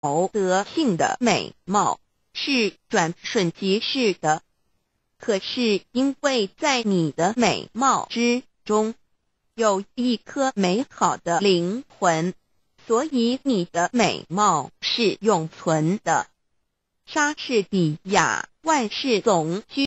偶得性的美貌是转瞬即逝的，可是因为在你的美貌之中有一颗美好的灵魂，所以你的美貌是永存的。莎士比亚，万事总居》。